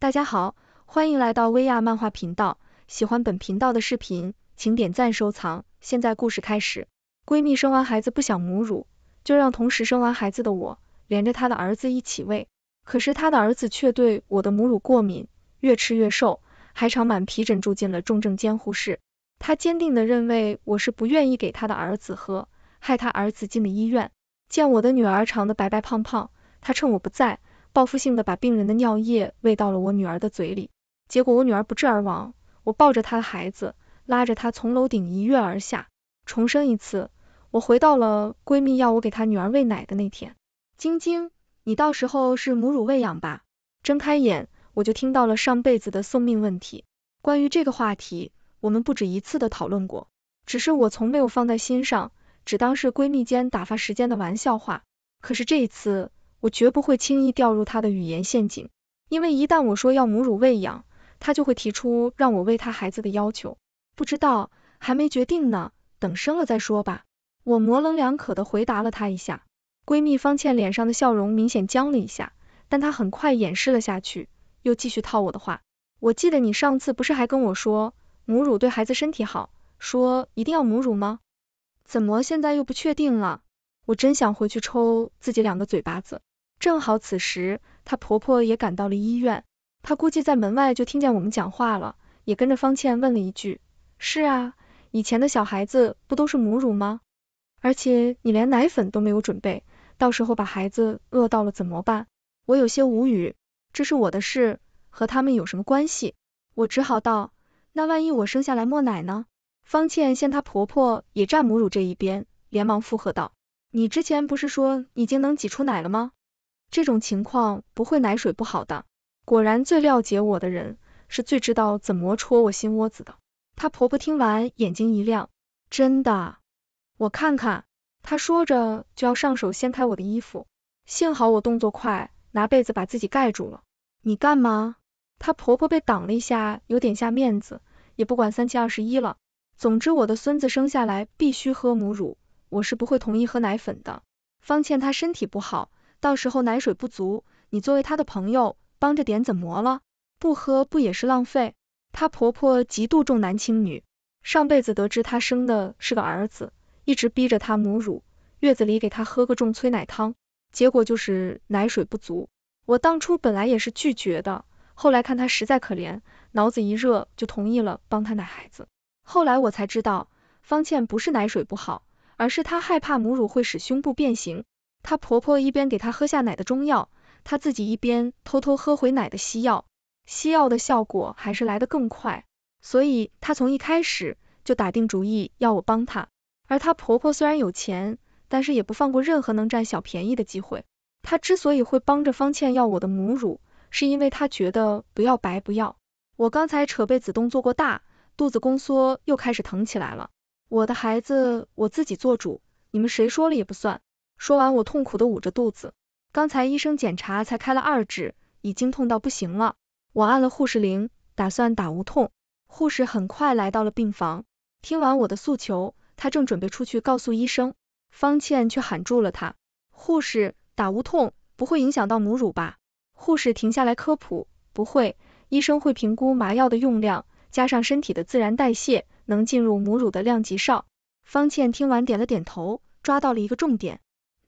大家好，欢迎来到薇娅漫画频道。喜欢本频道的视频，请点赞收藏。现在故事开始。闺蜜生完孩子不想母乳，就让同时生完孩子的我连着她的儿子一起喂。可是她的儿子却对我的母乳过敏，越吃越瘦，还长满皮疹，住进了重症监护室。她坚定的认为我是不愿意给她的儿子喝，害她儿子进了医院。见我的女儿长得白白胖胖，她趁我不在。报复性的把病人的尿液喂到了我女儿的嘴里，结果我女儿不治而亡。我抱着她的孩子，拉着她从楼顶一跃而下，重生一次。我回到了闺蜜要我给她女儿喂奶的那天。晶晶，你到时候是母乳喂养吧？睁开眼，我就听到了上辈子的送命问题。关于这个话题，我们不止一次的讨论过，只是我从没有放在心上，只当是闺蜜间打发时间的玩笑话。可是这一次。我绝不会轻易掉入他的语言陷阱，因为一旦我说要母乳喂养，他就会提出让我喂他孩子的要求。不知道，还没决定呢，等生了再说吧。我模棱两可的回答了他一下。闺蜜方倩脸上的笑容明显僵了一下，但她很快掩饰了下去，又继续套我的话。我记得你上次不是还跟我说母乳对孩子身体好，说一定要母乳吗？怎么现在又不确定了？我真想回去抽自己两个嘴巴子。正好此时，她婆婆也赶到了医院，她估计在门外就听见我们讲话了，也跟着方倩问了一句：“是啊，以前的小孩子不都是母乳吗？而且你连奶粉都没有准备，到时候把孩子饿到了怎么办？”我有些无语，这是我的事，和他们有什么关系？我只好道：“那万一我生下来没奶呢？”方倩见她婆婆也站母乳这一边，连忙附和道：“你之前不是说已经能挤出奶了吗？”这种情况不会奶水不好的，果然最了解我的人，是最知道怎么戳我心窝子的。她婆婆听完眼睛一亮，真的？我看看。她说着就要上手掀开我的衣服，幸好我动作快，拿被子把自己盖住了。你干嘛？她婆婆被挡了一下，有点下面子，也不管三七二十一了。总之我的孙子生下来必须喝母乳，我是不会同意喝奶粉的。方倩她身体不好。到时候奶水不足，你作为她的朋友帮着点怎么了？不喝不也是浪费？她婆婆极度重男轻女，上辈子得知她生的是个儿子，一直逼着她母乳，月子里给她喝个重催奶汤，结果就是奶水不足。我当初本来也是拒绝的，后来看她实在可怜，脑子一热就同意了帮她奶孩子。后来我才知道，方倩不是奶水不好，而是她害怕母乳会使胸部变形。她婆婆一边给她喝下奶的中药，她自己一边偷偷喝回奶的西药，西药的效果还是来得更快，所以她从一开始就打定主意要我帮她。而她婆婆虽然有钱，但是也不放过任何能占小便宜的机会。她之所以会帮着方倩要我的母乳，是因为她觉得不要白不要。我刚才扯被子动作过大，肚子宫缩又开始疼起来了。我的孩子我自己做主，你们谁说了也不算。说完，我痛苦的捂着肚子。刚才医生检查才开了二指，已经痛到不行了。我按了护士铃，打算打无痛。护士很快来到了病房，听完我的诉求，他正准备出去告诉医生，方倩却喊住了他。护士打无痛不会影响到母乳吧？护士停下来科普，不会，医生会评估麻药的用量，加上身体的自然代谢，能进入母乳的量极少。方倩听完点了点头，抓到了一个重点。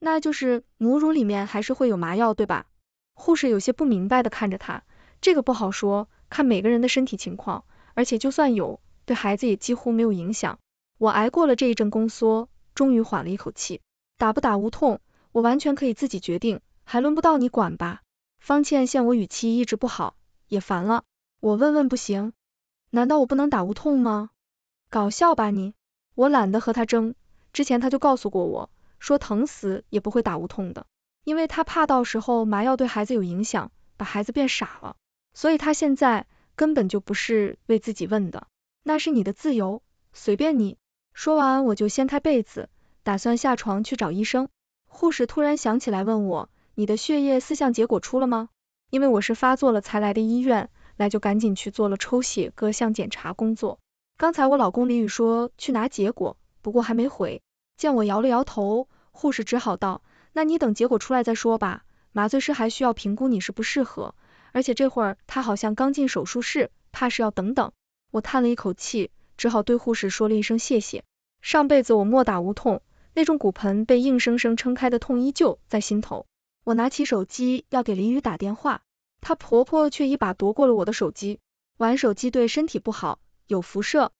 那就是母乳里面还是会有麻药，对吧？护士有些不明白的看着他，这个不好说，看每个人的身体情况，而且就算有，对孩子也几乎没有影响。我挨过了这一阵宫缩，终于缓了一口气。打不打无痛，我完全可以自己决定，还轮不到你管吧？方倩见我语气一直不好，也烦了，我问问不行？难道我不能打无痛吗？搞笑吧你！我懒得和他争，之前他就告诉过我。说疼死也不会打无痛的，因为他怕到时候麻药对孩子有影响，把孩子变傻了。所以他现在根本就不是为自己问的，那是你的自由，随便你。说完我就掀开被子，打算下床去找医生。护士突然想起来问我，你的血液四项结果出了吗？因为我是发作了才来的医院，来就赶紧去做了抽血各项检查工作。刚才我老公李宇说去拿结果，不过还没回。见我摇了摇头。护士只好道：“那你等结果出来再说吧，麻醉师还需要评估你是不适合，而且这会儿他好像刚进手术室，怕是要等等。”我叹了一口气，只好对护士说了一声谢谢。上辈子我莫打无痛，那种骨盆被硬生生撑开的痛依旧在心头。我拿起手机要给林雨打电话，她婆婆却一把夺过了我的手机，玩手机对身体不好，有辐射，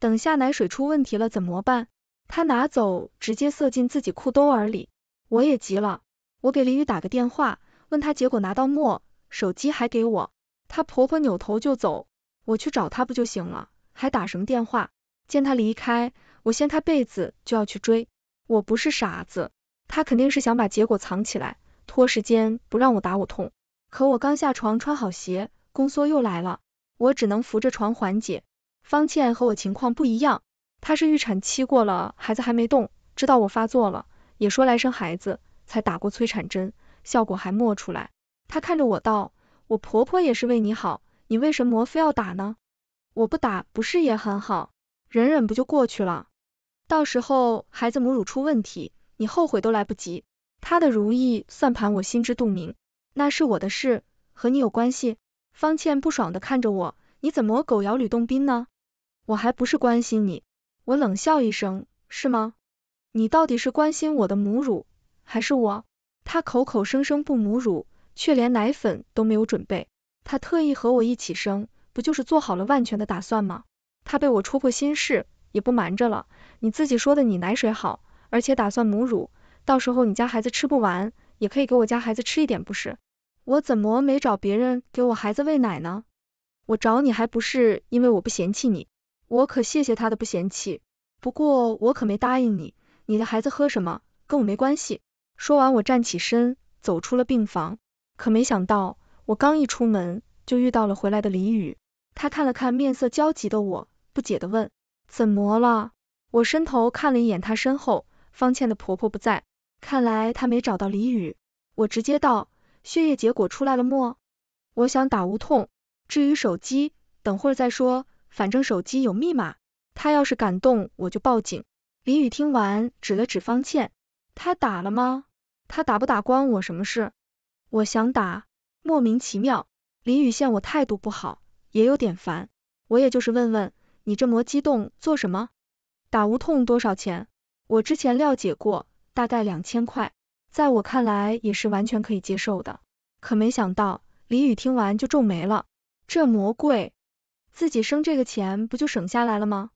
等下奶水出问题了怎么办？他拿走，直接塞进自己裤兜儿里。我也急了，我给林雨打个电话，问他结果拿到没，手机还给我。她婆婆扭头就走，我去找她不就行了，还打什么电话？见她离开，我掀开被子就要去追。我不是傻子，她肯定是想把结果藏起来，拖时间不让我打我痛。可我刚下床穿好鞋，宫缩又来了，我只能扶着床缓解。方倩和我情况不一样。她是预产期过了，孩子还没动，知道我发作了，也说来生孩子，才打过催产针，效果还没出来。她看着我道，我婆婆也是为你好，你为什么非要打呢？我不打不是也很好，忍忍不就过去了，到时候孩子母乳出问题，你后悔都来不及。他的如意算盘我心知肚明，那是我的事，和你有关系？方倩不爽的看着我，你怎么狗咬吕洞宾呢？我还不是关心你。我冷笑一声，是吗？你到底是关心我的母乳，还是我？他口口声声不母乳，却连奶粉都没有准备。他特意和我一起生，不就是做好了万全的打算吗？他被我戳破心事，也不瞒着了。你自己说的，你奶水好，而且打算母乳，到时候你家孩子吃不完，也可以给我家孩子吃一点，不是？我怎么没找别人给我孩子喂奶呢？我找你还不是因为我不嫌弃你。我可谢谢他的不嫌弃，不过我可没答应你，你的孩子喝什么跟我没关系。说完我站起身，走出了病房。可没想到，我刚一出门，就遇到了回来的李雨。他看了看面色焦急的我，不解的问，怎么了？我伸头看了一眼他身后，方倩的婆婆不在，看来她没找到李雨。我直接道，血液结果出来了么？”我想打无痛，至于手机，等会再说。反正手机有密码，他要是敢动，我就报警。李雨听完，指了指方倩，他打了吗？他打不打关我什么事？我想打，莫名其妙。李雨见我态度不好，也有点烦，我也就是问问，你这么激动做什么？打无痛多少钱？我之前了解过，大概两千块，在我看来也是完全可以接受的。可没想到，李雨听完就皱眉了，这么贵。自己生这个钱不就省下来了吗？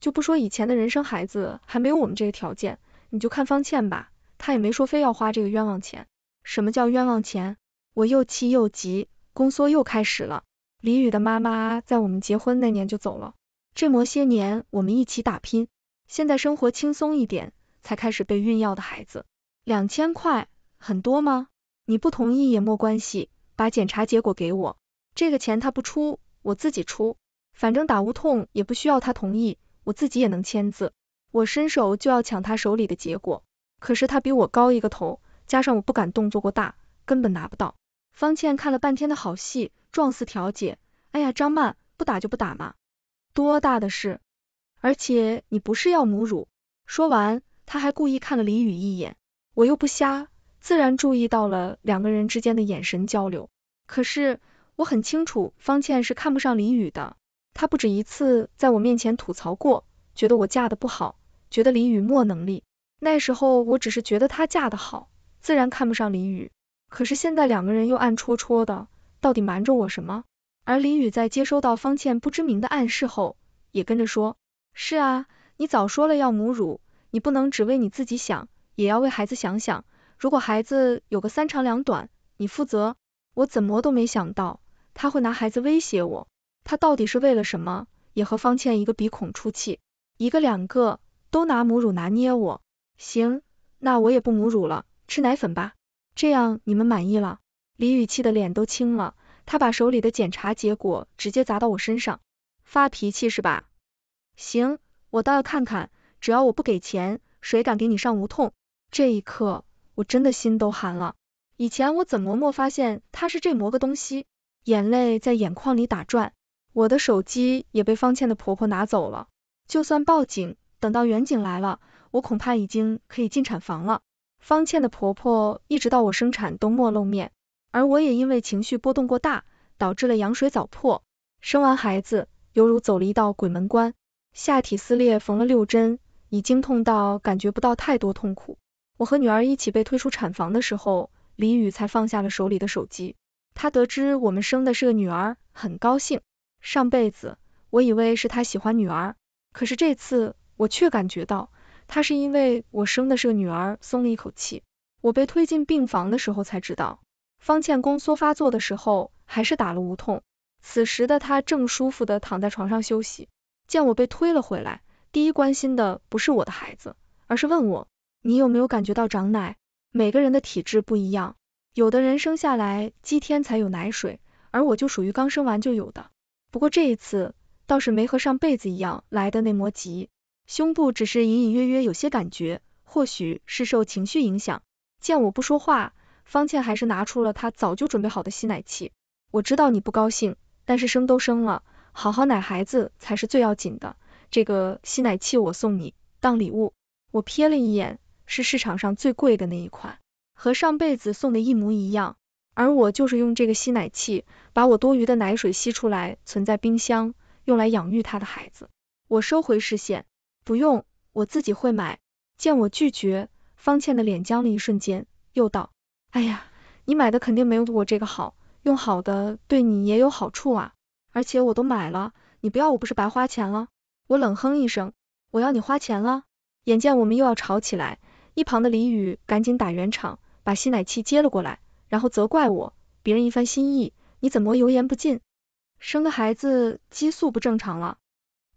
就不说以前的人生孩子还没有我们这个条件，你就看方倩吧，她也没说非要花这个冤枉钱。什么叫冤枉钱？我又气又急，宫缩又开始了。李宇的妈妈在我们结婚那年就走了，这么些年我们一起打拼，现在生活轻松一点，才开始备孕要的孩子。两千块，很多吗？你不同意也没关系，把检查结果给我，这个钱他不出。我自己出，反正打无痛也不需要他同意，我自己也能签字。我伸手就要抢他手里的结果，可是他比我高一个头，加上我不敢动作过大，根本拿不到。方倩看了半天的好戏，状似调解，哎呀张曼，不打就不打嘛，多大的事，而且你不是要母乳。说完，他还故意看了李宇一眼，我又不瞎，自然注意到了两个人之间的眼神交流。可是。我很清楚方倩是看不上李雨的，她不止一次在我面前吐槽过，觉得我嫁的不好，觉得李雨没能力。那时候我只是觉得她嫁的好，自然看不上李雨。可是现在两个人又暗戳戳的，到底瞒着我什么？而李雨在接收到方倩不知名的暗示后，也跟着说，是啊，你早说了要母乳，你不能只为你自己想，也要为孩子想想。如果孩子有个三长两短，你负责。我怎么都没想到。他会拿孩子威胁我，他到底是为了什么？也和方倩一个鼻孔出气，一个两个都拿母乳拿捏我。行，那我也不母乳了，吃奶粉吧，这样你们满意了？李雨气的脸都青了，他把手里的检查结果直接砸到我身上，发脾气是吧？行，我倒要看看，只要我不给钱，谁敢给你上无痛？这一刻我真的心都寒了，以前我怎么没发现他是这模个东西？眼泪在眼眶里打转，我的手机也被方倩的婆婆拿走了。就算报警，等到远警来了，我恐怕已经可以进产房了。方倩的婆婆一直到我生产都没露面，而我也因为情绪波动过大，导致了羊水早破。生完孩子犹如走了一道鬼门关，下体撕裂缝了六针，已经痛到感觉不到太多痛苦。我和女儿一起被推出产房的时候，李宇才放下了手里的手机。他得知我们生的是个女儿，很高兴。上辈子，我以为是他喜欢女儿，可是这次我却感觉到，他是因为我生的是个女儿松了一口气。我被推进病房的时候才知道，方倩宫缩发作的时候还是打了无痛，此时的她正舒服的躺在床上休息。见我被推了回来，第一关心的不是我的孩子，而是问我，你有没有感觉到长奶？每个人的体质不一样。有的人生下来几天才有奶水，而我就属于刚生完就有的。不过这一次倒是没和上辈子一样来的那么急，胸部只是隐隐约约有些感觉，或许是受情绪影响。见我不说话，方倩还是拿出了她早就准备好的吸奶器。我知道你不高兴，但是生都生了，好好奶孩子才是最要紧的。这个吸奶器我送你当礼物。我瞥了一眼，是市场上最贵的那一款。和上辈子送的一模一样，而我就是用这个吸奶器，把我多余的奶水吸出来，存在冰箱，用来养育他的孩子。我收回视线，不用，我自己会买。见我拒绝，方倩的脸僵了一瞬间，又道，哎呀，你买的肯定没有我这个好，用好的对你也有好处啊。而且我都买了，你不要我不是白花钱了？我冷哼一声，我要你花钱了？眼见我们又要吵起来，一旁的李雨赶紧打圆场。把吸奶器接了过来，然后责怪我，别人一番心意，你怎么油盐不进？生个孩子激素不正常了，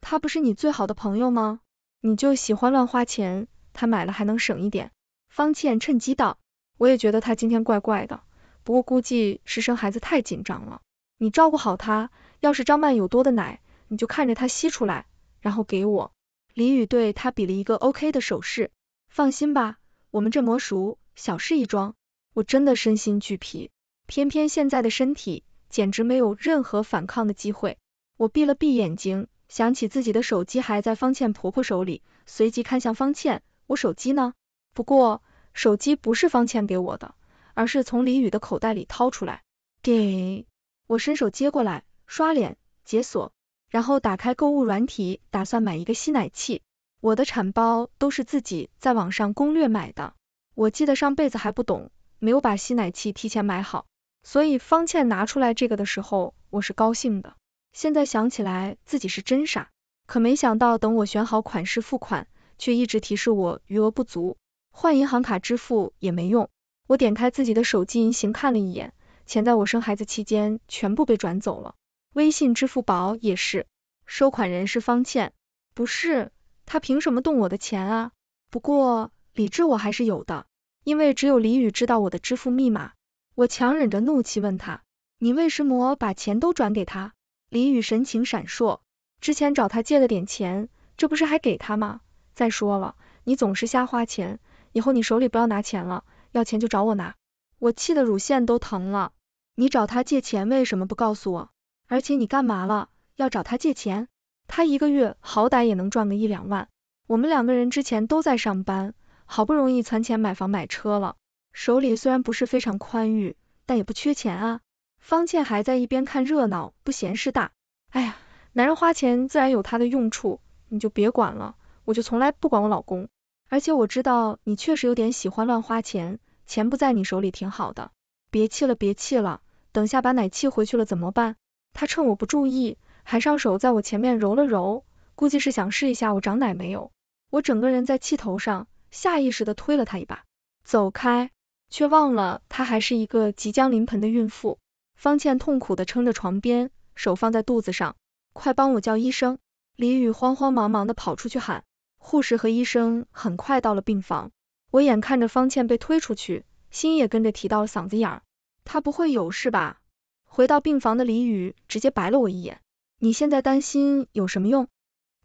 他不是你最好的朋友吗？你就喜欢乱花钱，他买了还能省一点。方倩趁机道，我也觉得他今天怪怪的，不过估计是生孩子太紧张了。你照顾好他，要是张曼有多的奶，你就看着他吸出来，然后给我。李宇对他比了一个 OK 的手势，放心吧，我们这魔熟。小事一桩，我真的身心俱疲，偏偏现在的身体简直没有任何反抗的机会。我闭了闭眼睛，想起自己的手机还在方倩婆婆手里，随即看向方倩，我手机呢？不过手机不是方倩给我的，而是从李宇的口袋里掏出来，给我伸手接过来，刷脸解锁，然后打开购物软体，打算买一个吸奶器。我的产包都是自己在网上攻略买的。我记得上辈子还不懂，没有把吸奶器提前买好，所以方倩拿出来这个的时候，我是高兴的。现在想起来自己是真傻，可没想到等我选好款式付款，却一直提示我余额不足，换银行卡支付也没用。我点开自己的手机银行看了一眼，钱在我生孩子期间全部被转走了，微信、支付宝也是，收款人是方倩，不是，她凭什么动我的钱啊？不过。理智我还是有的，因为只有李宇知道我的支付密码。我强忍着怒气问他，你为什么把钱都转给他？李宇神情闪烁，之前找他借了点钱，这不是还给他吗？再说了，你总是瞎花钱，以后你手里不要拿钱了，要钱就找我拿。我气得乳腺都疼了。你找他借钱为什么不告诉我？而且你干嘛了？要找他借钱？他一个月好歹也能赚个一两万，我们两个人之前都在上班。好不容易攒钱买房买车了，手里虽然不是非常宽裕，但也不缺钱啊。方倩还在一边看热闹，不嫌事大。哎呀，男人花钱自然有他的用处，你就别管了，我就从来不管我老公。而且我知道你确实有点喜欢乱花钱，钱不在你手里挺好的。别气了，别气了，等下把奶气回去了怎么办？他趁我不注意，还上手在我前面揉了揉，估计是想试一下我长奶没有。我整个人在气头上。下意识的推了她一把，走开，却忘了她还是一个即将临盆的孕妇。方倩痛苦的撑着床边，手放在肚子上，快帮我叫医生！李雨慌慌忙忙的跑出去喊，护士和医生很快到了病房。我眼看着方倩被推出去，心也跟着提到了嗓子眼儿，她不会有事吧？回到病房的李雨直接白了我一眼，你现在担心有什么用？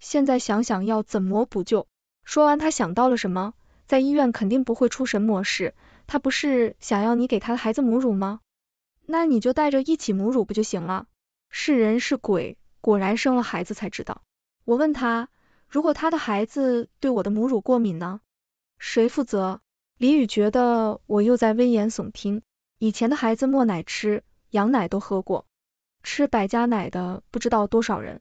现在想想要怎么补救？说完，他想到了什么？在医院肯定不会出什么事，他不是想要你给他的孩子母乳吗？那你就带着一起母乳不就行了？是人是鬼，果然生了孩子才知道。我问他，如果他的孩子对我的母乳过敏呢？谁负责？李宇觉得我又在危言耸听，以前的孩子墨奶吃，羊奶都喝过，吃百家奶的不知道多少人，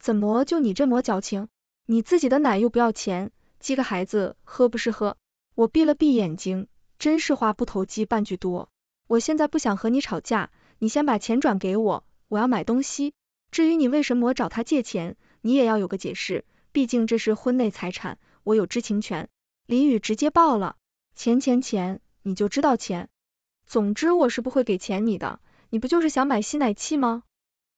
怎么就你这么矫情？你自己的奶又不要钱。接个孩子喝不是喝，我闭了闭眼睛，真是话不投机半句多。我现在不想和你吵架，你先把钱转给我，我要买东西。至于你为什么找他借钱，你也要有个解释，毕竟这是婚内财产，我有知情权。林宇直接爆了，钱钱钱，你就知道钱。总之我是不会给钱你的，你不就是想买吸奶器吗？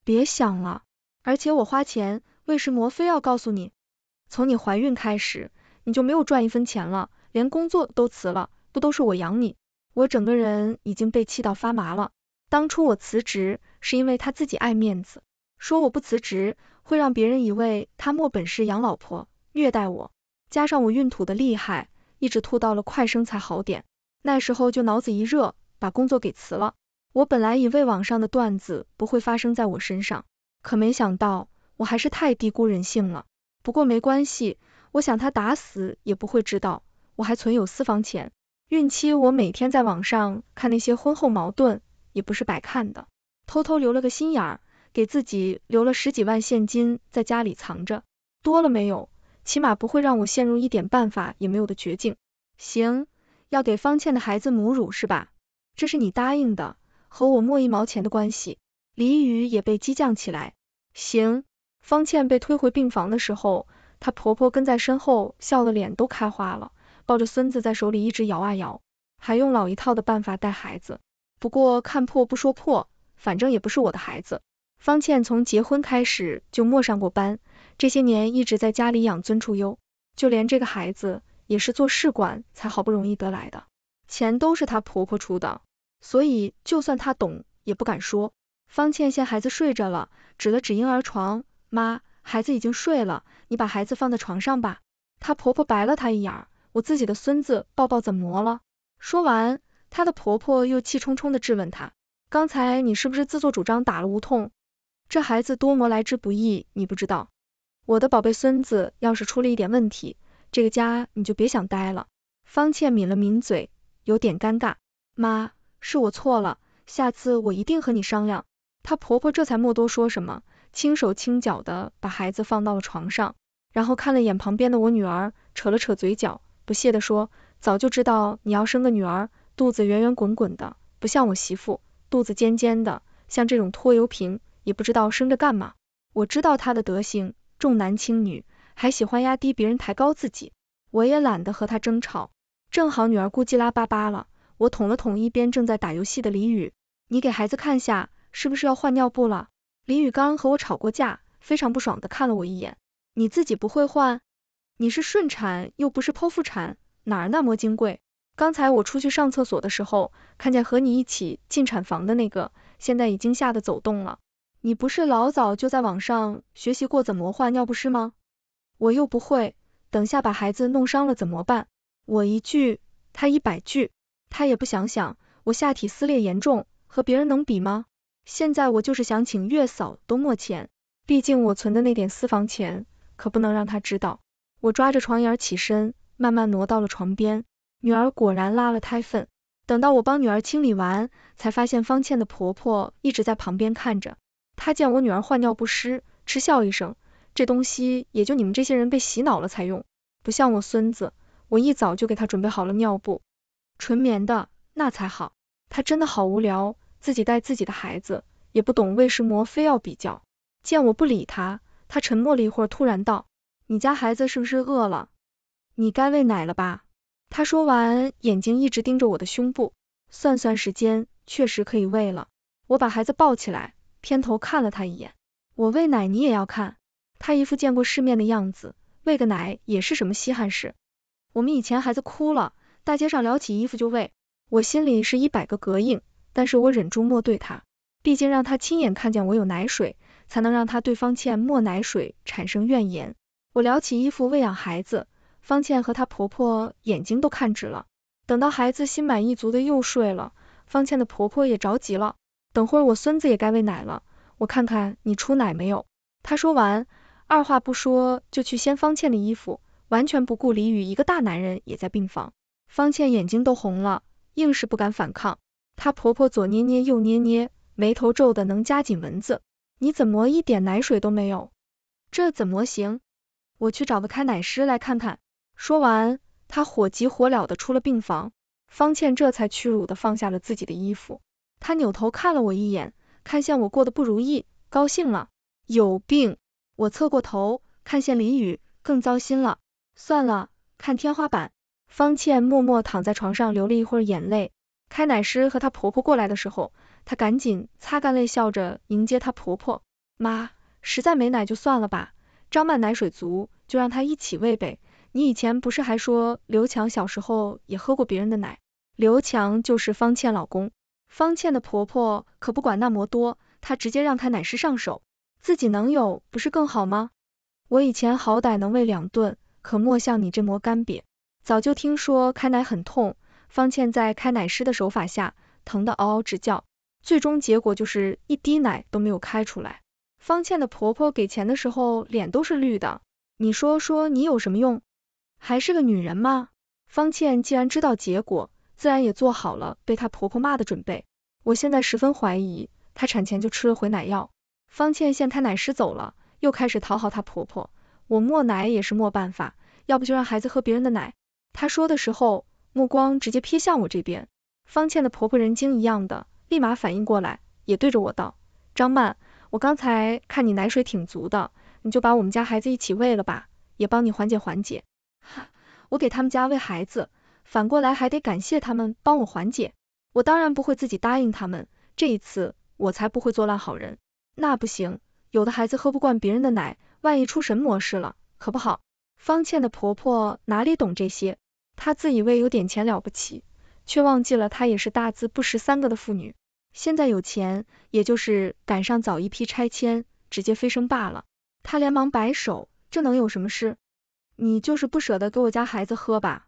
别想了，而且我花钱，为什么非要告诉你？从你怀孕开始。你就没有赚一分钱了，连工作都辞了，不都是我养你？我整个人已经被气到发麻了。当初我辞职，是因为他自己爱面子，说我不辞职会让别人以为他没本事养老婆，虐待我。加上我孕吐的厉害，一直吐到了快生才好点。那时候就脑子一热，把工作给辞了。我本来以为网上的段子不会发生在我身上，可没想到，我还是太低估人性了。不过没关系。我想他打死也不会知道我还存有私房钱。孕期我每天在网上看那些婚后矛盾，也不是白看的，偷偷留了个心眼儿，给自己留了十几万现金在家里藏着。多了没有，起码不会让我陷入一点办法也没有的绝境。行，要给方倩的孩子母乳是吧？这是你答应的，和我没一毛钱的关系。李雨也被激将起来。行，方倩被推回病房的时候。她婆婆跟在身后，笑得脸都开花了，抱着孙子在手里一直摇啊摇，还用老一套的办法带孩子。不过看破不说破，反正也不是我的孩子。方倩从结婚开始就没上过班，这些年一直在家里养尊处优，就连这个孩子也是做试管才好不容易得来的，钱都是她婆婆出的，所以就算她懂也不敢说。方倩见孩子睡着了，指了指婴儿床，妈。孩子已经睡了，你把孩子放在床上吧。她婆婆白了她一眼，我自己的孙子抱抱怎么了？说完，她的婆婆又气冲冲地质问她，刚才你是不是自作主张打了无痛？这孩子多磨来之不易，你不知道，我的宝贝孙子要是出了一点问题，这个家你就别想待了。方倩抿了抿嘴，有点尴尬，妈，是我错了，下次我一定和你商量。她婆婆这才没多说什么。轻手轻脚的把孩子放到了床上，然后看了眼旁边的我女儿，扯了扯嘴角，不屑地说：“早就知道你要生个女儿，肚子圆圆滚滚的，不像我媳妇，肚子尖尖的，像这种拖油瓶，也不知道生着干嘛。我知道他的德行，重男轻女，还喜欢压低别人抬高自己，我也懒得和他争吵。正好女儿估计拉粑粑了，我捅了捅一边正在打游戏的李宇，你给孩子看下，是不是要换尿布了？”李雨刚和我吵过架，非常不爽的看了我一眼。你自己不会换？你是顺产又不是剖腹产，哪儿那么金贵？刚才我出去上厕所的时候，看见和你一起进产房的那个，现在已经吓得走动了。你不是老早就在网上学习过怎么换尿不湿吗？我又不会，等下把孩子弄伤了怎么办？我一句，他一百句，他也不想想，我下体撕裂严重，和别人能比吗？现在我就是想请月嫂，都没钱。毕竟我存的那点私房钱，可不能让她知道。我抓着床沿起身，慢慢挪到了床边。女儿果然拉了胎粪，等到我帮女儿清理完，才发现方倩的婆婆一直在旁边看着。她见我女儿换尿不湿，嗤笑一声：“这东西也就你们这些人被洗脑了才用，不像我孙子，我一早就给他准备好了尿布，纯棉的，那才好。”她真的好无聊。自己带自己的孩子，也不懂为什么非要比较。见我不理他，他沉默了一会儿，突然道：“你家孩子是不是饿了？你该喂奶了吧？”他说完，眼睛一直盯着我的胸部。算算时间，确实可以喂了。我把孩子抱起来，偏头看了他一眼：“我喂奶，你也要看？”他一副见过世面的样子，喂个奶也是什么稀罕事。我们以前孩子哭了，大街上撩起衣服就喂，我心里是一百个膈应。但是我忍住默对他，毕竟让他亲眼看见我有奶水，才能让他对方倩默奶水产生怨言。我撩起衣服喂养孩子，方倩和她婆婆眼睛都看直了。等到孩子心满意足的又睡了，方倩的婆婆也着急了，等会儿我孙子也该喂奶了，我看看你出奶没有。她说完，二话不说就去掀方倩的衣服，完全不顾李宇一个大男人也在病房。方倩眼睛都红了，硬是不敢反抗。她婆婆左捏捏右捏捏，眉头皱的能夹紧蚊子。你怎么一点奶水都没有？这怎么行？我去找个开奶师来看看。说完，她火急火燎的出了病房。方倩这才屈辱的放下了自己的衣服，她扭头看了我一眼，看见我过得不如意，高兴了。有病！我侧过头，看见李雨，更糟心了。算了，看天花板。方倩默默躺在床上，流了一会儿眼泪。开奶师和她婆婆过来的时候，她赶紧擦干泪，笑着迎接她婆婆。妈，实在没奶就算了吧，张曼奶水足，就让她一起喂呗。你以前不是还说刘强小时候也喝过别人的奶？刘强就是方倩老公，方倩的婆婆可不管那么多，她直接让开奶师上手，自己能有不是更好吗？我以前好歹能喂两顿，可莫像你这模干瘪。早就听说开奶很痛。方倩在开奶师的手法下，疼得嗷嗷直叫，最终结果就是一滴奶都没有开出来。方倩的婆婆给钱的时候，脸都是绿的。你说说你有什么用？还是个女人吗？方倩既然知道结果，自然也做好了被她婆婆骂的准备。我现在十分怀疑她产前就吃了回奶药。方倩见开奶师走了，又开始讨好她婆婆。我没奶也是没办法，要不就让孩子喝别人的奶。她说的时候。目光直接瞥向我这边，方倩的婆婆人精一样的，立马反应过来，也对着我道：“张曼，我刚才看你奶水挺足的，你就把我们家孩子一起喂了吧，也帮你缓解缓解。”哈，我给他们家喂孩子，反过来还得感谢他们帮我缓解，我当然不会自己答应他们，这一次我才不会做烂好人。那不行，有的孩子喝不惯别人的奶，万一出什么事了，可不好。方倩的婆婆哪里懂这些？她自以为有点钱了不起，却忘记了她也是大字不识三个的妇女。现在有钱，也就是赶上早一批拆迁，直接飞升罢了。她连忙摆手，这能有什么事？你就是不舍得给我家孩子喝吧？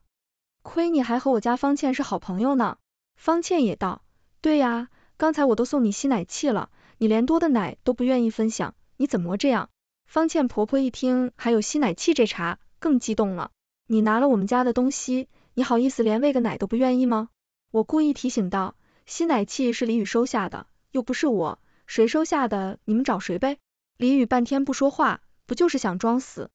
亏你还和我家方倩是好朋友呢。方倩也道，对呀，刚才我都送你吸奶器了，你连多的奶都不愿意分享，你怎么这样？方倩婆婆一听还有吸奶器这茬，更激动了。你拿了我们家的东西，你好意思连喂个奶都不愿意吗？我故意提醒道，吸奶器是李雨收下的，又不是我，谁收下的，你们找谁呗。李雨半天不说话，不就是想装死？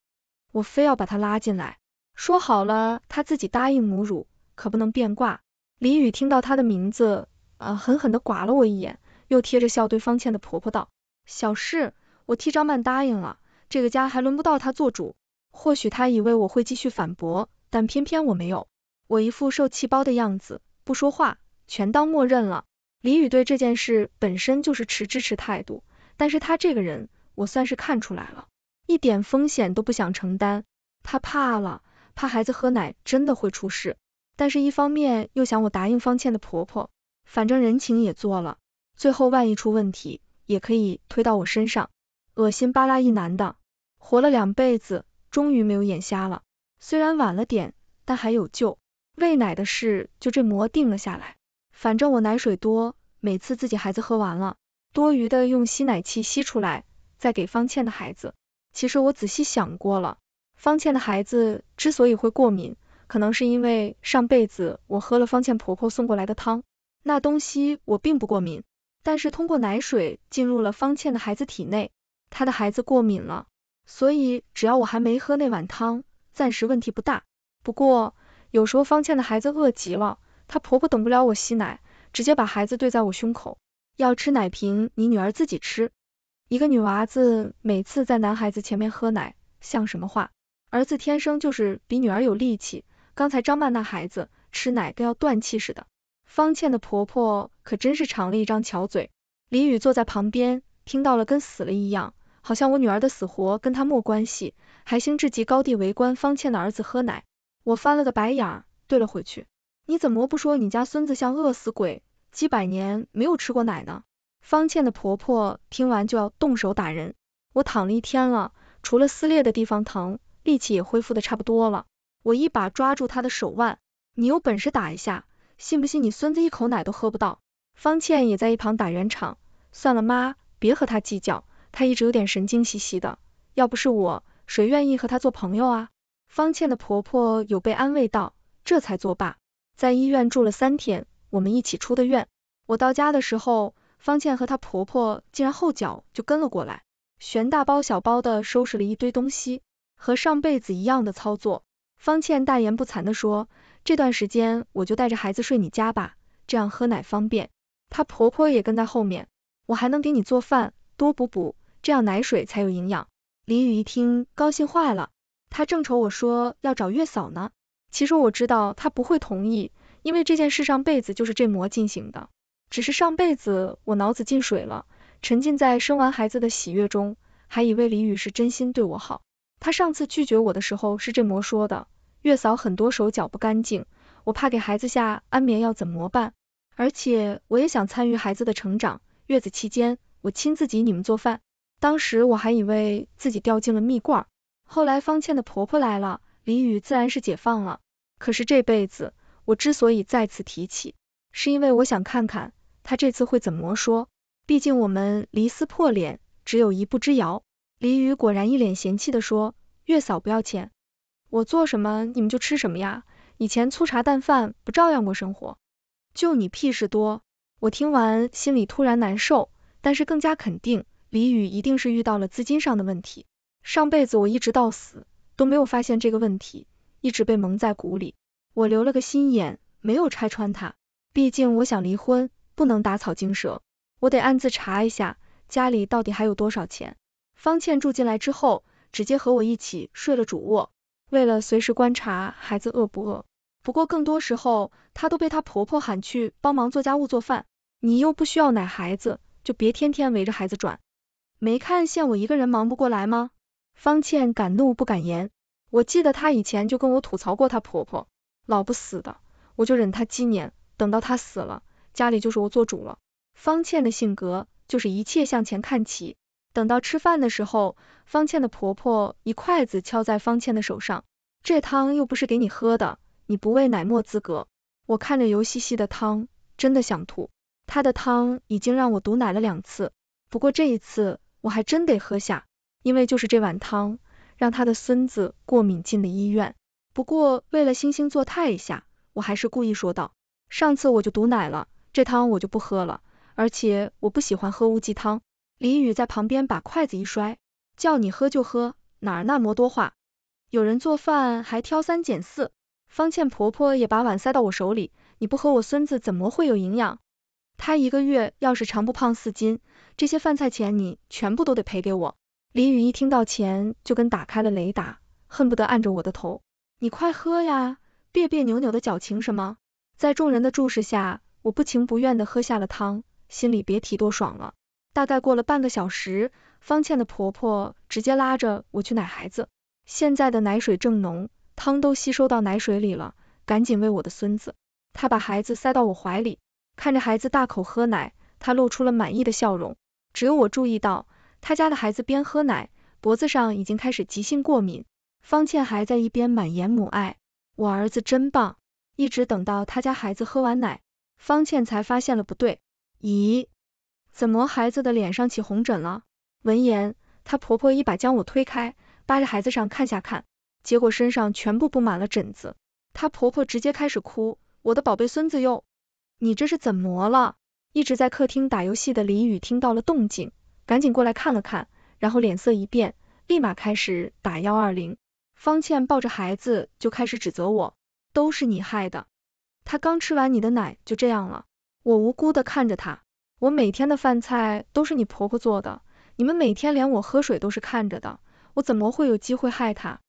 我非要把他拉进来，说好了，他自己答应母乳，可不能变卦。李雨听到他的名字，啊，狠狠的剐了我一眼，又贴着笑对方倩的婆婆道，小事，我替张曼答应了，这个家还轮不到他做主。或许他以为我会继续反驳，但偏偏我没有，我一副受气包的样子，不说话，全当默认了。李宇对这件事本身就是持支持态度，但是他这个人，我算是看出来了，一点风险都不想承担，他怕了，怕孩子喝奶真的会出事，但是一方面又想我答应方倩的婆婆，反正人情也做了，最后万一出问题，也可以推到我身上，恶心巴拉一男的，活了两辈子。终于没有眼瞎了，虽然晚了点，但还有救。喂奶的事就这么定了下来，反正我奶水多，每次自己孩子喝完了，多余的用吸奶器吸出来，再给方倩的孩子。其实我仔细想过了，方倩的孩子之所以会过敏，可能是因为上辈子我喝了方倩婆婆送过来的汤，那东西我并不过敏，但是通过奶水进入了方倩的孩子体内，她的孩子过敏了。所以只要我还没喝那碗汤，暂时问题不大。不过有时候方倩的孩子饿极了，她婆婆等不了我吸奶，直接把孩子对在我胸口，要吃奶瓶，你女儿自己吃。一个女娃子每次在男孩子前面喝奶，像什么话？儿子天生就是比女儿有力气，刚才张曼那孩子吃奶跟要断气似的。方倩的婆婆可真是长了一张巧嘴。李雨坐在旁边，听到了跟死了一样。好像我女儿的死活跟他没关系，还兴致极高地围观方倩的儿子喝奶。我翻了个白眼，怼了回去：“你怎么不说你家孙子像饿死鬼，几百年没有吃过奶呢？”方倩的婆婆听完就要动手打人，我躺了一天了，除了撕裂的地方疼，力气也恢复的差不多了。我一把抓住她的手腕：“你有本事打一下，信不信你孙子一口奶都喝不到？”方倩也在一旁打圆场：“算了妈，别和他计较。”她一直有点神经兮兮的，要不是我，谁愿意和她做朋友啊？方倩的婆婆有被安慰到，这才作罢。在医院住了三天，我们一起出的院。我到家的时候，方倩和她婆婆竟然后脚就跟了过来，悬大包小包的收拾了一堆东西，和上辈子一样的操作。方倩大言不惭地说，这段时间我就带着孩子睡你家吧，这样喝奶方便。她婆婆也跟在后面，我还能给你做饭，多补补。这样奶水才有营养。李雨一听，高兴坏了。他正愁我说要找月嫂呢，其实我知道他不会同意，因为这件事上辈子就是这模进行的。只是上辈子我脑子进水了，沉浸在生完孩子的喜悦中，还以为李雨是真心对我好。他上次拒绝我的时候是这魔说的，月嫂很多手脚不干净，我怕给孩子下安眠药怎么办？而且我也想参与孩子的成长，月子期间我亲自给你们做饭。当时我还以为自己掉进了蜜罐，后来方倩的婆婆来了，李雨自然是解放了。可是这辈子我之所以再次提起，是因为我想看看她这次会怎么说，毕竟我们离撕破脸只有一步之遥。李雨果然一脸嫌弃地说，月嫂不要钱，我做什么你们就吃什么呀，以前粗茶淡饭不照样过生活？就你屁事多！我听完心里突然难受，但是更加肯定。李宇一定是遇到了资金上的问题，上辈子我一直到死都没有发现这个问题，一直被蒙在鼓里。我留了个心眼，没有拆穿他，毕竟我想离婚，不能打草惊蛇。我得暗自查一下家里到底还有多少钱。方倩住进来之后，直接和我一起睡了主卧，为了随时观察孩子饿不饿。不过更多时候，她都被她婆婆喊去帮忙做家务做饭。你又不需要奶孩子，就别天天围着孩子转。没看见我一个人忙不过来吗？方倩敢怒不敢言。我记得她以前就跟我吐槽过她婆婆，老不死的，我就忍她几年，等到她死了，家里就是我做主了。方倩的性格就是一切向前看齐。等到吃饭的时候，方倩的婆婆一筷子敲在方倩的手上，这汤又不是给你喝的，你不喂奶没资格。我看着油兮兮的汤，真的想吐。她的汤已经让我堵奶了两次，不过这一次。我还真得喝下，因为就是这碗汤让他的孙子过敏进了医院。不过为了惺惺作态一下，我还是故意说道，上次我就毒奶了，这汤我就不喝了，而且我不喜欢喝乌鸡汤。李宇在旁边把筷子一摔，叫你喝就喝，哪儿那么多话？有人做饭还挑三拣四。方倩婆婆也把碗塞到我手里，你不喝我孙子怎么会有营养？他一个月要是长不胖四斤，这些饭菜钱你全部都得赔给我。李雨一听到钱就跟打开了雷达，恨不得按着我的头，你快喝呀，别别扭扭的矫情什么？在众人的注视下，我不情不愿的喝下了汤，心里别提多爽了。大概过了半个小时，方倩的婆婆直接拉着我去奶孩子，现在的奶水正浓，汤都吸收到奶水里了，赶紧喂我的孙子。她把孩子塞到我怀里。看着孩子大口喝奶，他露出了满意的笑容。只有我注意到，他家的孩子边喝奶，脖子上已经开始急性过敏。方倩还在一边满眼母爱，我儿子真棒。一直等到他家孩子喝完奶，方倩才发现了不对，咦，怎么孩子的脸上起红疹了？闻言，她婆婆一把将我推开，扒着孩子上看下看，结果身上全部布满了疹子。她婆婆直接开始哭，我的宝贝孙子哟，你这是怎么了？一直在客厅打游戏的李宇听到了动静，赶紧过来看了看，然后脸色一变，立马开始打幺二零。方倩抱着孩子就开始指责我，都是你害的，他刚吃完你的奶就这样了。我无辜的看着她，我每天的饭菜都是你婆婆做的，你们每天连我喝水都是看着的，我怎么会有机会害他？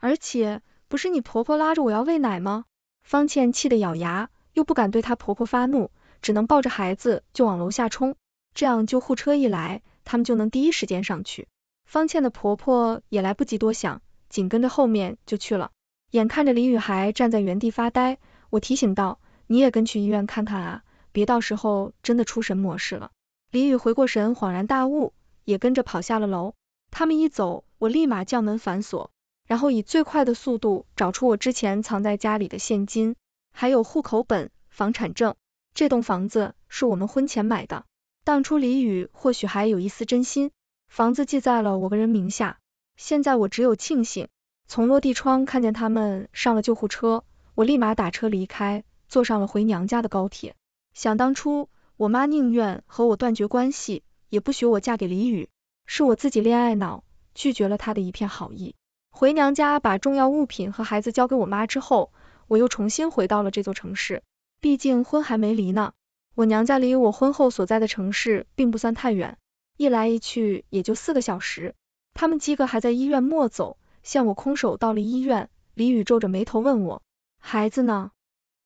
而且不是你婆婆拉着我要喂奶吗？方倩气得咬牙。又不敢对她婆婆发怒，只能抱着孩子就往楼下冲，这样救护车一来，他们就能第一时间上去。方倩的婆婆也来不及多想，紧跟着后面就去了。眼看着李雨还站在原地发呆，我提醒道，你也跟去医院看看啊，别到时候真的出什么事了。李雨回过神，恍然大悟，也跟着跑下了楼。他们一走，我立马将门反锁，然后以最快的速度找出我之前藏在家里的现金。还有户口本、房产证，这栋房子是我们婚前买的。当初李雨或许还有一丝真心，房子记在了我个人名下。现在我只有庆幸，从落地窗看见他们上了救护车，我立马打车离开，坐上了回娘家的高铁。想当初，我妈宁愿和我断绝关系，也不许我嫁给李雨，是我自己恋爱脑，拒绝了他的一片好意。回娘家把重要物品和孩子交给我妈之后。我又重新回到了这座城市，毕竟婚还没离呢。我娘家离我婚后所在的城市并不算太远，一来一去也就四个小时。他们几个还在医院莫走，向我空手到了医院，李宇皱着眉头问我，孩子呢？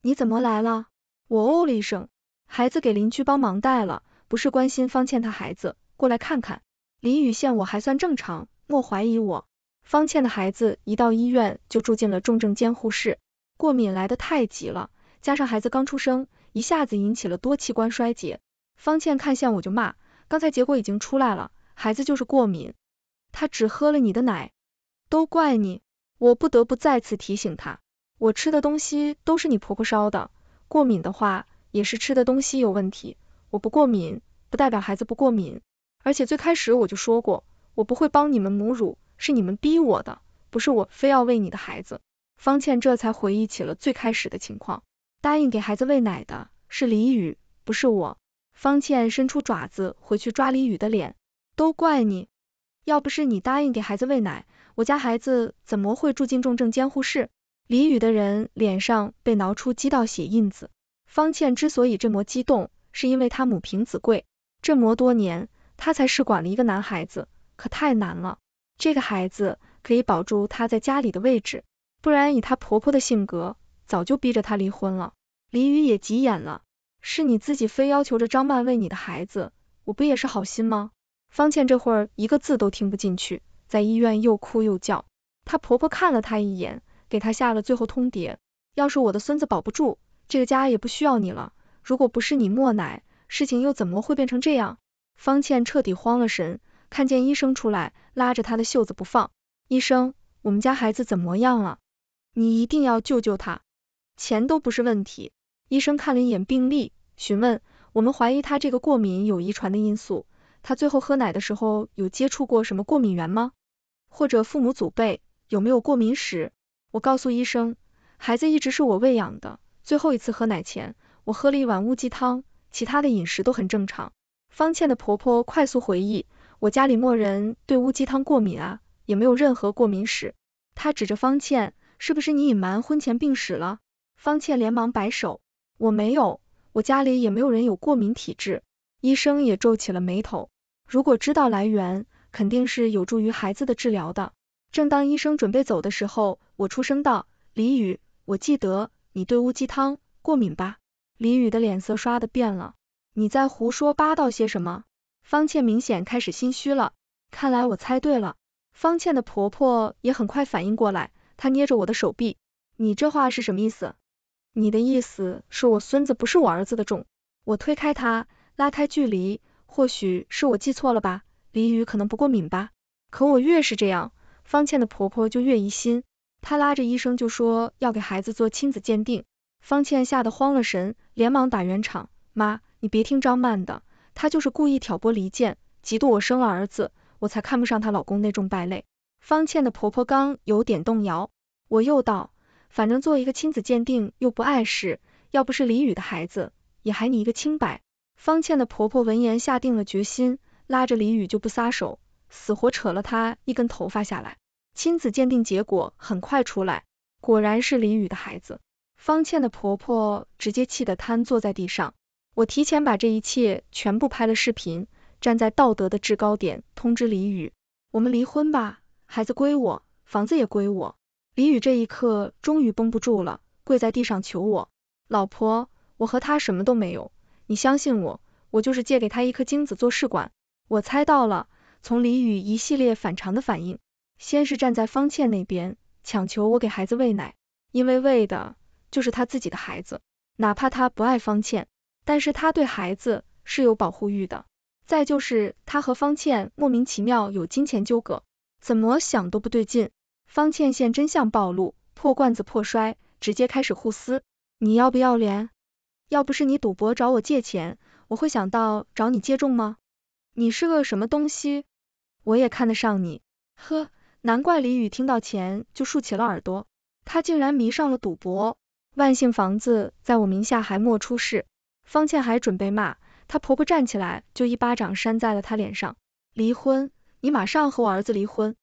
你怎么来了？我哦了一声，孩子给邻居帮忙带了，不是关心方倩她孩子，过来看看。李宇见我还算正常，莫怀疑我。方倩的孩子一到医院就住进了重症监护室。过敏来的太急了，加上孩子刚出生，一下子引起了多器官衰竭。方倩看向我就骂，刚才结果已经出来了，孩子就是过敏，他只喝了你的奶，都怪你。我不得不再次提醒他，我吃的东西都是你婆婆烧的，过敏的话也是吃的东西有问题。我不过敏，不代表孩子不过敏。而且最开始我就说过，我不会帮你们母乳，是你们逼我的，不是我非要喂你的孩子。方倩这才回忆起了最开始的情况，答应给孩子喂奶的是李雨，不是我。方倩伸出爪子回去抓李雨的脸，都怪你！要不是你答应给孩子喂奶，我家孩子怎么会住进重症监护室？李雨的人脸上被挠出几道血印子。方倩之所以这么激动，是因为她母凭子贵，这么多年她才试管了一个男孩子，可太难了。这个孩子可以保住他在家里的位置。不然以她婆婆的性格，早就逼着她离婚了。李雨也急眼了，是你自己非要求着张曼为你的孩子，我不也是好心吗？方倩这会儿一个字都听不进去，在医院又哭又叫。她婆婆看了她一眼，给她下了最后通牒，要是我的孙子保不住，这个家也不需要你了。如果不是你莫奶，事情又怎么会变成这样？方倩彻底慌了神，看见医生出来，拉着她的袖子不放。医生，我们家孩子怎么样了？你一定要救救他，钱都不是问题。医生看了一眼病历，询问：我们怀疑他这个过敏有遗传的因素，他最后喝奶的时候有接触过什么过敏源吗？或者父母祖辈有没有过敏史？我告诉医生，孩子一直是我喂养的，最后一次喝奶前，我喝了一碗乌鸡汤，其他的饮食都很正常。方倩的婆婆快速回忆：我家里没人对乌鸡汤过敏啊，也没有任何过敏史。她指着方倩。是不是你隐瞒婚前病史了？方倩连忙摆手，我没有，我家里也没有人有过敏体质。医生也皱起了眉头，如果知道来源，肯定是有助于孩子的治疗的。正当医生准备走的时候，我出声道：“李宇，我记得你对乌鸡汤过敏吧？”李宇的脸色刷的变了，你在胡说八道些什么？方倩明显开始心虚了，看来我猜对了。方倩的婆婆也很快反应过来。他捏着我的手臂，你这话是什么意思？你的意思是我孙子不是我儿子的种？我推开他，拉开距离。或许是我记错了吧，李雨可能不过敏吧？可我越是这样，方倩的婆婆就越疑心。她拉着医生就说要给孩子做亲子鉴定。方倩吓得慌了神，连忙打圆场，妈，你别听张曼的，她就是故意挑拨离间，嫉妒我生了儿子，我才看不上她老公那种败类。方倩的婆婆刚有点动摇，我又道，反正做一个亲子鉴定又不碍事，要不是李宇的孩子，也还你一个清白。方倩的婆婆闻言下定了决心，拉着李宇就不撒手，死活扯了他一根头发下来。亲子鉴定结果很快出来，果然是李宇的孩子。方倩的婆婆直接气得瘫坐在地上。我提前把这一切全部拍了视频，站在道德的制高点通知李宇，我们离婚吧。孩子归我，房子也归我。李宇这一刻终于绷不住了，跪在地上求我老婆：“我和他什么都没有，你相信我，我就是借给他一颗精子做试管。”我猜到了，从李宇一系列反常的反应，先是站在方倩那边，强求我给孩子喂奶，因为喂的就是他自己的孩子，哪怕他不爱方倩，但是他对孩子是有保护欲的。再就是他和方倩莫名其妙有金钱纠葛。怎么想都不对劲，方倩倩真相暴露，破罐子破摔，直接开始互撕。你要不要脸？要不是你赌博找我借钱，我会想到找你借重吗？你是个什么东西？我也看得上你，呵，难怪李宇听到钱就竖起了耳朵，他竟然迷上了赌博。万幸房子在我名下还莫出事。方倩还准备骂她婆婆，站起来就一巴掌扇在了她脸上。离婚。你马上和我儿子离婚，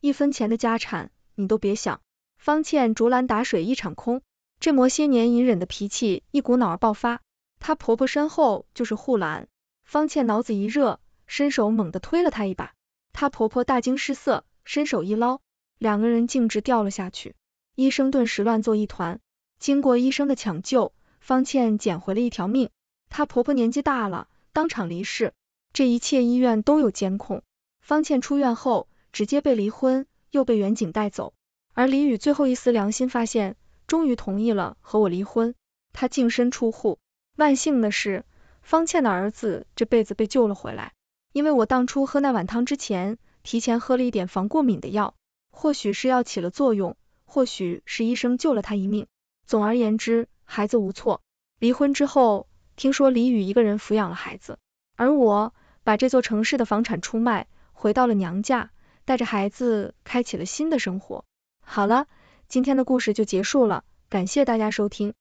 一分钱的家产你都别想。方倩竹篮打水一场空，这么些年隐忍的脾气一股脑儿爆发。她婆婆身后就是护栏，方倩脑子一热，伸手猛地推了她一把，她婆婆大惊失色，伸手一捞，两个人径直掉了下去。医生顿时乱作一团。经过医生的抢救，方倩捡回了一条命，她婆婆年纪大了，当场离世。这一切医院都有监控。方倩出院后，直接被离婚，又被远景带走。而李宇最后一丝良心发现，终于同意了和我离婚，他净身出户。万幸的是，方倩的儿子这辈子被救了回来，因为我当初喝那碗汤之前，提前喝了一点防过敏的药。或许是药起了作用，或许是医生救了他一命。总而言之，孩子无错。离婚之后，听说李宇一个人抚养了孩子，而我把这座城市的房产出卖。回到了娘家，带着孩子，开启了新的生活。好了，今天的故事就结束了，感谢大家收听。